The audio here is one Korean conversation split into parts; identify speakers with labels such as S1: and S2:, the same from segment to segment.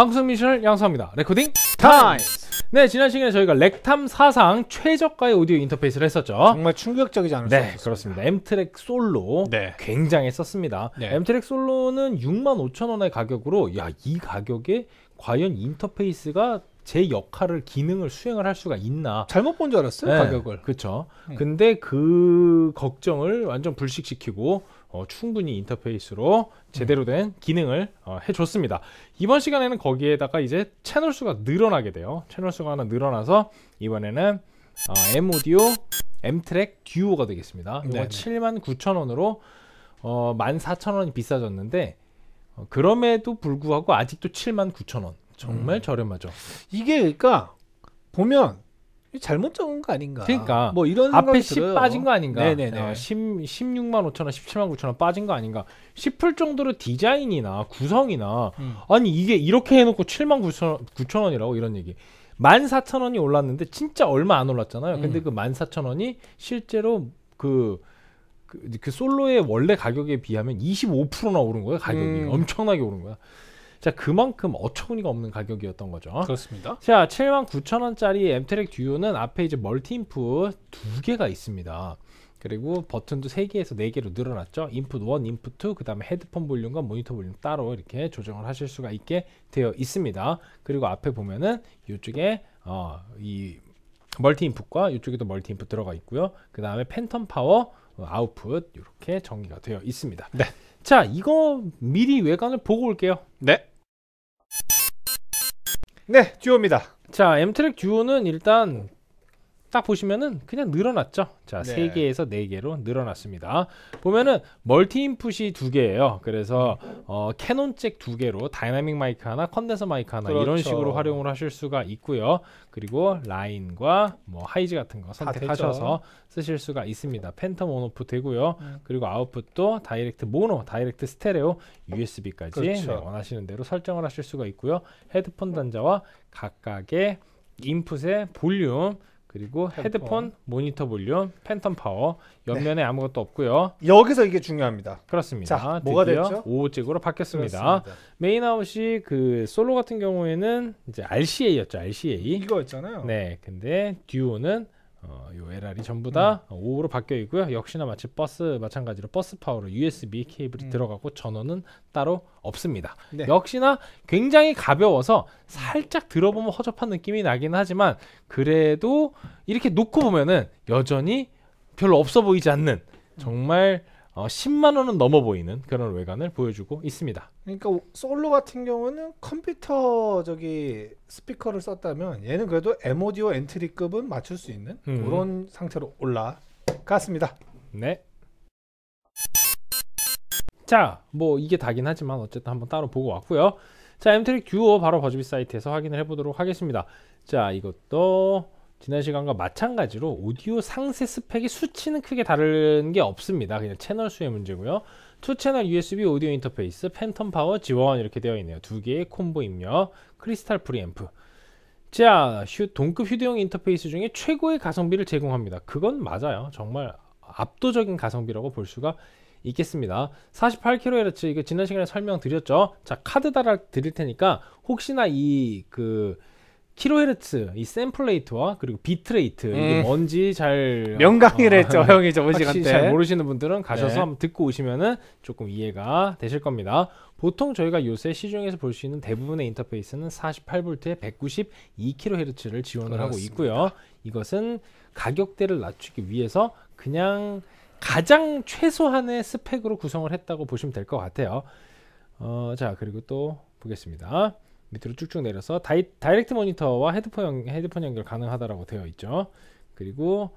S1: 방송 미션을 양성합니다. 레코딩 타임! 네, 지난 시간에 저희가 렉탐 사상 최저가의 오디오 인터페이스를 했었죠. 정말 충격적이지 않았어요? 네, 그렇습니다. 엠트랙 솔로 네. 굉장히 썼습니다. 네. 엠트랙 솔로는 6만 5천 원의 가격으로 야, 이 가격에 과연 인터페이스가 제 역할을 기능을 수행을 할 수가 있나 잘못 본 줄 알았어요 네, 가격을 그렇죠 음. 근데 그 걱정을 완전 불식시키고 어, 충분히 인터페이스로 제대로 된 기능을 어, 해줬습니다. 이번 시간에는 거기에다가 이제 채널 수가 늘어나게 돼요. 채널 수가 하나 늘어나서 이번에는 어, M 오디오, M 트랙 듀오가 되겠습니다. 이거 7만 9천 원으로 어, 14,000원이 비싸졌는데 어, 그럼에도 불구하고 아직도 79,000원 정말 음. 저렴하죠. 이게 그러니까 보면 잘못 적은 거 아닌가? 그러니까 뭐 이런 앞에 10 들어요. 빠진 거 아닌가? 네네네. 어, 10, 16만 5천 원, 17만 9천 원 빠진 거 아닌가 싶을 정도로 디자인이나 구성이나 음. 아니 이게 이렇게 해놓고 7만 9천 9천 원이라고 이런 얘기. 1 4천원이 올랐는데 진짜 얼마 안 올랐잖아요. 음. 근데 그 그1 4천원이 실제로 그, 그, 그 솔로의 원래 가격에 비하면 25%나 오른 거예요. 가격이 음. 엄청나게 오른 거야. 자, 그만큼 어처구니가 없는 가격이었던 거죠. 그렇습니다. 자, 7만 9천 원짜리 엠트랙 듀오는 앞에 이제 멀티 인풋 두 개가 있습니다. 그리고 버튼도 3개에서 4개로 늘어났죠. 인풋 1, 인풋 2, 그 다음에 헤드폰 볼륨과 모니터 볼륨 따로 이렇게 조정을 하실 수가 있게 되어 있습니다. 그리고 앞에 보면은 이쪽에 어, 이 멀티 인풋과 이쪽에도 멀티 인풋 들어가 있고요. 그 다음에 팬텀 파워 어, 아웃풋 이렇게 정리가 되어 있습니다. 네. 자, 이거 미리 외관을 보고 올게요. 네. 네 듀오입니다 자엠트랙 듀오는 일단 딱 보시면은 그냥 늘어났죠. 자, 네. 3개에서 4개로 늘어났습니다. 보면은 멀티 인풋이 2개예요. 그래서 어, 캐논 잭 2개로 다이나믹 마이크 하나, 컨덴서 마이크 하나 그렇죠. 이런 식으로 활용을 하실 수가 있고요. 그리고 라인과 뭐 하이즈 같은 거 선택하셔서 쓰실 수가 있습니다. 팬텀 온오프 되고요. 음. 그리고 아웃풋도 다이렉트 모노, 다이렉트 스테레오, USB까지 그렇죠. 네, 원하시는 대로 설정을 하실 수가 있고요. 헤드폰 단자와 각각의 인풋의 볼륨 그리고 헤드폰, 모니터 볼륨, 팬텀 파워, 네. 옆면에 네. 아무것도 없고요. 여기서 이게 중요합니다. 그렇습니다. 자, 뭐가 됐죠? 5호잭으로 바뀌었습니다. 그렇습니다. 메인 아웃이 그 솔로 같은 경우에는 이제 RCA였죠. RCA. 이거였잖아요. 네. 근데 듀오는 어, 요 LR이 전부 다 음. 5로 바뀌어 있고요. 역시나 마치 버스 마찬가지로 버스 파워로 USB 케이블이 음. 들어가고 전원은 따로 없습니다. 네. 역시나 굉장히 가벼워서 살짝 들어보면 허접한 느낌이 나긴 하지만 그래도 이렇게 놓고 보면은 여전히 별로 없어 보이지 않는 정말 어, 10만 원은 넘어 보이는 그런 외관을 보여주고 있습니다.
S2: 그러니까 솔로 같은 경우는 컴퓨터 저기 스피커를 썼다면 얘는 그래도 M 오디오 엔트리급은 맞출 수 있는 음. 그런 상태로 올라갔습니다. 네. 자, 뭐 이게 다긴 하지만 어쨌든
S1: 한번 따로 보고 왔고요. 자, 엠트릭 듀오 바로 버즈비 사이트에서 확인을 해보도록 하겠습니다. 자, 이것도 지난 시간과 마찬가지로 오디오 상세 스펙의 수치는 크게 다른 게 없습니다. 그냥 채널 수의 문제고요. 투채널 USB 오디오 인터페이스, 팬텀 파워 지원 이렇게 되어 있네요. 두 개의 콤보 입력, 크리스탈 프리앰프. 자, 휴, 동급 휴대용 인터페이스 중에 최고의 가성비를 제공합니다. 그건 맞아요. 정말 압도적인 가성비라고 볼 수가 있겠습니다. 48kHz 이거 지난 시간에 설명드렸죠. 자, 카드 달아 드릴 테니까 혹시나 이그 키로헤르츠 이 샘플레이트와 그리고 비트레이트 음. 이게 뭔지 잘 명강의를 어, 형이 저번 시간 잘 모르시는 분들은 가셔서 네. 한번 듣고 오시면은 조금 이해가 되실 겁니다. 보통 저희가 요새 시중에서 볼 수 있는 대부분의 인터페이스는 48V에 192kHz를 지원을 하고 있고요. 이것은 가격대를 낮추기 위해서 그냥 가장 최소한의 스펙으로 구성을 했다고 보시면 될 것 같아요. 어, 자 그리고 또 보겠습니다. 밑으로 쭉쭉 내려서 다이, 렉트 모니터와 헤드폰, 연, 헤드폰 연결 가능하다라고 되어 있죠. 그리고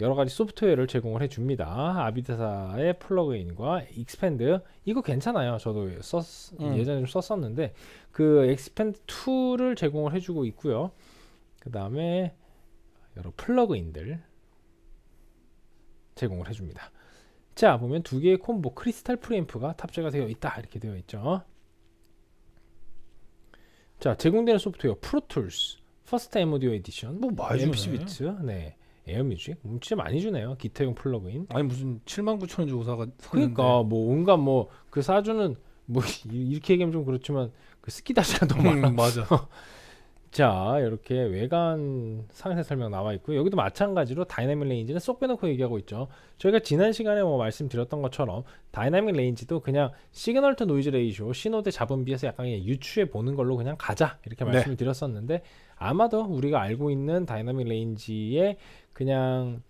S1: 여러 가지 소프트웨어를 제공을 해줍니다. 아비드사의 플러그인과 익스펜드 이거 괜찮아요. 저도 썼 음. 예전에 좀 썼었는데 그 익스펜드 2를 제공을 해주고 있고요. 그 다음에 여러 플러그인들 제공을 해줍니다. 자 보면 두 개의 콤보 크리스탈 프레임프가 탑재가 되어 있다 이렇게 되어 있죠. 자 제공되는 소프트웨어 프로툴스, 퍼스트 MODO 에디션, 뭐 많이 MC 주네. 비트, 네. 에어뮤직 음, 진짜 많이 주네요 기타용 플러그인 아니 무슨 7만 9천 원 주고 사가 그러니까 뭐 온갖 뭐 그 사주는 뭐 이렇게 얘기하면 좀 그렇지만 그 스키다시가 너무 음, 많아 맞아 자 이렇게 외관 상세 설명 나와 있고 여기도 마찬가지로 다이나믹 레인지는 쏙 빼놓고 얘기하고 있죠 저희가 지난 시간에 뭐 말씀드렸던 것처럼 다이나믹 레인지도 그냥 시그널 투 노이즈 레이쇼 신호 대 잡음 비에서 약간 유추해 보는 걸로 그냥 가자 이렇게 네. 말씀을 네. 드렸었는데 아마도 우리가 알고 있는 다이나믹 레인지의 그냥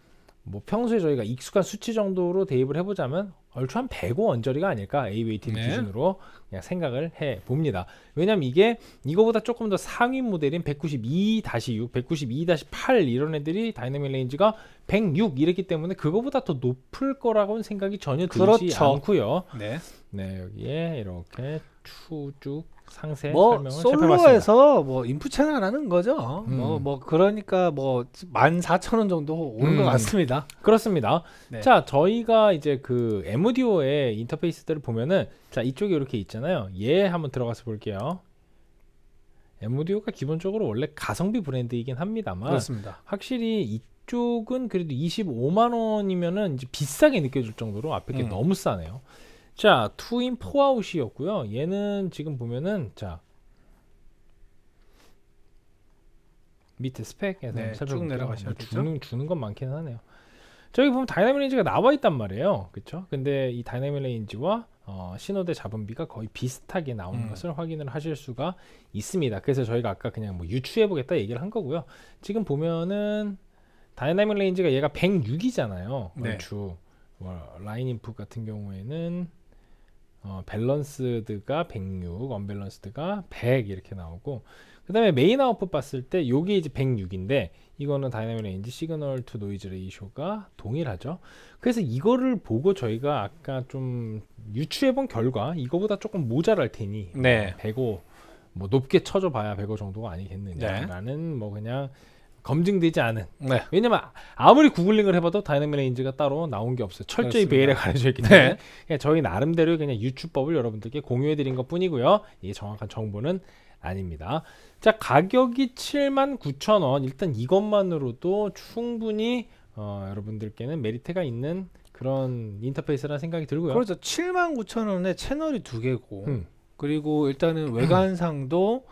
S1: 뭐 평소에 저희가 익숙한 수치 정도로 대입을 해보자면 얼추 한105 언저리가 아닐까 AWAT를 네. 기준으로 그냥 생각을 해 봅니다. 왜냐면 이게 이거보다 조금 더 상위 모델인 192-6, 192-8 이런 애들이 다이내믹 레인지가 106 이랬기 때문에 그거보다 더 높을
S2: 거라고는 생각이 전혀 들지 그렇죠. 않고요.
S1: 네. 네 여기에 이렇게 추쭉 상세 뭐 솔로에서
S2: 뭐 인프채나라는 거죠. 뭐, 음. 뭐, 그러니까 뭐 그러니까 뭐 만 사천 원 정도 오는 음. 것 같습니다. 그렇습니다. 네. 자
S1: 저희가 이제 그 MDO의 인터페이스들을 보면은 자 이쪽에 이렇게 있잖아요. 예 한번 들어가서 볼게요. MDO가 기본적으로 원래 가성비 브랜드이긴 합니다만 그렇습니다. 확실히 이 쪽은 그래도 25만 원이면은 이제 비싸게 느껴질 정도로 앞에 게 음. 너무 싸네요. 자, 투인 포아웃이었고요. 얘는 지금 보면은 자 밑에 스펙에서 네, 쭉 내려가셔야 뭐 죠 주는, 주는 건 많긴 하네요. 저기 보면 다이나믹 레인지가 나와 있단 말이에요. 그렇죠? 근데 이 다이나믹 레인지와 어, 신호대 잡음비가 거의 비슷하게 나오는 음. 것을 확인을 하실 수가 있습니다. 그래서 저희가 아까 그냥 뭐 유추해 보겠다 얘기를 한 거고요. 지금 보면은 다이나믹 레인지가 얘가 106이잖아요. 네. 주 뭐, 라인 인풋 같은 경우에는 어, 밸런스드가 106, 언밸런스드가 100 이렇게 나오고 그 다음에 메인 아웃풋 봤을 때 요게 이제 106인데 이거는 다이나믹 레인지 시그널 투 노이즈 레이쇼가 동일하죠 그래서 이거를 보고 저희가 아까 좀 유추해 본 결과 이거보다 조금 모자랄 테니 네. 105 뭐 높게 쳐줘 봐야 105 정도가 아니겠느냐라는 네. 뭐 그냥 검증되지 않은. 네. 왜냐면 아무리 구글링을 해봐도 다이내믹 레인지가 따로 나온 게 없어요. 철저히 그렇습니다. 베일에 가려져 있기 때문에 네. 그러니까 저희 나름대로 그냥 유추법을 여러분들께 공유해드린 것 뿐이고요. 이게 정확한 정보는 아닙니다. 자 가격이 7만 9천 원. 일단 이것만으로도 충분히 어, 여러분들께는 메리트가 있는 그런 인터페이스라는 생각이 들고요. 그렇죠.
S2: 7만 9천 원에 채널이 두 개고 음. 그리고 일단은 외관상도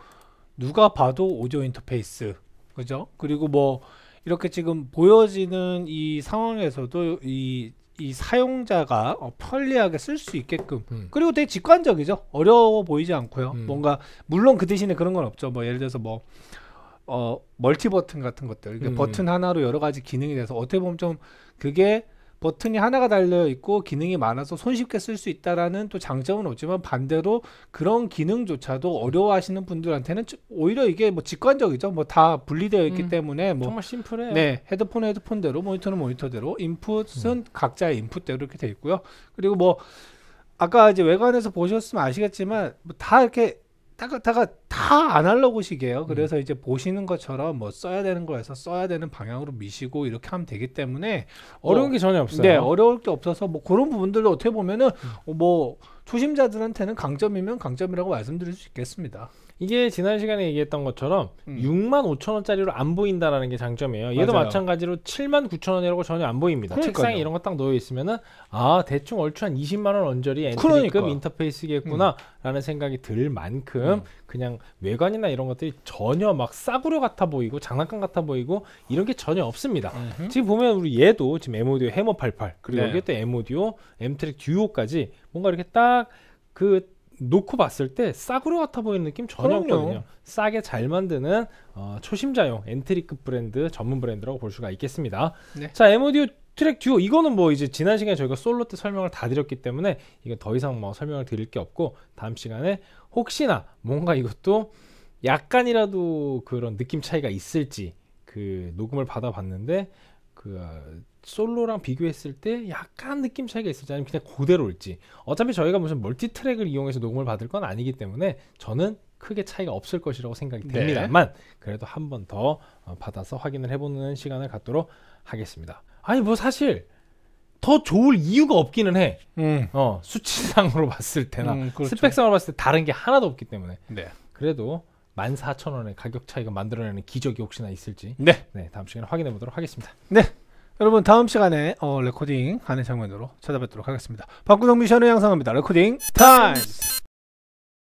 S2: 누가 봐도 오디오 인터페이스 그죠? 그리고 뭐 이렇게 지금 보여지는 이 상황에서도 이, 이 사용자가 어, 편리하게 쓸 수 있게끔 음. 그리고 되게 직관적이죠. 어려워 보이지 않고요. 음. 뭔가 물론 그 대신에 그런 건 없죠. 뭐 예를 들어서 뭐 어, 멀티 버튼 같은 것들 음. 버튼 하나로 여러 가지 기능이 돼서 어떻게 보면 좀 그게 버튼이 하나가 달려 있고 기능이 많아서 손쉽게 쓸 수 있다라는 또 장점은 없지만 반대로 그런 기능조차도 어려워하시는 분들한테는 오히려 이게 뭐 직관적이죠. 뭐 다 분리되어 있기 음, 때문에 뭐 정말 심플해요. 네, 헤드폰 헤드폰대로 모니터는 모니터대로 인풋은 음. 각자의 인풋대로 이렇게 돼 있고요. 그리고 뭐 아까 이제 외관에서 보셨으면 아시겠지만 뭐 다 이렇게 다가다가 다 안 하려고 시게요 그래서 음. 이제 보시는 것처럼 뭐 써야 되는 거에서 써야 되는 방향으로 미시고 이렇게 하면 되기 때문에 뭐 어려운 어, 게 전혀 없어요. 네, 어려울 게 없어서 뭐 그런 부분들도 어떻게 보면은 음. 뭐 초심자들한테는 강점이면 강점이라고 말씀드릴 수 있겠습니다. 이게 지난 시간에 얘기했던 것처럼 음. 6만 5천 원짜리로 안
S1: 보인다라는 게 장점이에요. 얘도 맞아요. 마찬가지로 7만 9천 원이라고 전혀 안 보입니다. 그러니까요. 책상에 이런 거 딱 놓여 있으면은 아 대충 얼추 한 20만 원 언저리 엔트리급 그러니까. 인터페이스겠구나라는 음. 생각이 들 만큼 음. 그냥 외관이나 이런 것들이 전혀 막 싸구려 같아 보이고 장난감 같아 보이고 이런 게 전혀 없습니다. 음흠. 지금 보면 우리 얘도 지금 에모디오 해머 88 그리고 네. 여기에 또 에모디오 엠트랙 듀오까지 뭔가 이렇게 딱그 놓고 봤을 때 싸구려 같아 보이는 느낌 전혀 그럼요. 없거든요. 싸게 잘 만드는 어, 초심자용 엔트리급 브랜드 전문 브랜드라고 볼 수가 있겠습니다. 네. 자, 에모디오 트랙 듀오 이거는 뭐 이제 지난 시간에 저희가 솔로 때 설명을 다 드렸기 때문에 이거 더 이상 뭐 설명을 드릴 게 없고 다음 시간에 혹시나 뭔가 이것도 약간이라도 그런 느낌 차이가 있을지 그 녹음을 받아봤는데 그 아, 솔로랑 비교했을 때 약간 느낌 차이가 있을지 아니면 그냥 그대로올지 어차피 저희가 무슨 멀티트랙을 이용해서 녹음을 받을 건 아니기 때문에 저는 크게 차이가 없을 것이라고 생각이 네. 됩니다만 그래도 한 번더 어, 받아서 확인을 해보는 시간을 갖도록 하겠습니다. 아니 뭐 사실 더 좋을 이유가 없기는 해. 음. 어 수치상으로 봤을 때나 음, 그렇죠. 스펙상으로 봤을 때 다른 게 하나도 없기 때문에. 네. 그래도 14,000원의 가격 차이가 만들어내는 기적이 혹시나 있을지 네. 네 다음 시간에 확인해 보도록 하겠습니다.
S2: 네. 여러분 다음 시간에 어, 레코딩 하는 장면으로 찾아뵙도록 하겠습니다. 박구성 미션을 양성합니다. 레코딩 타임!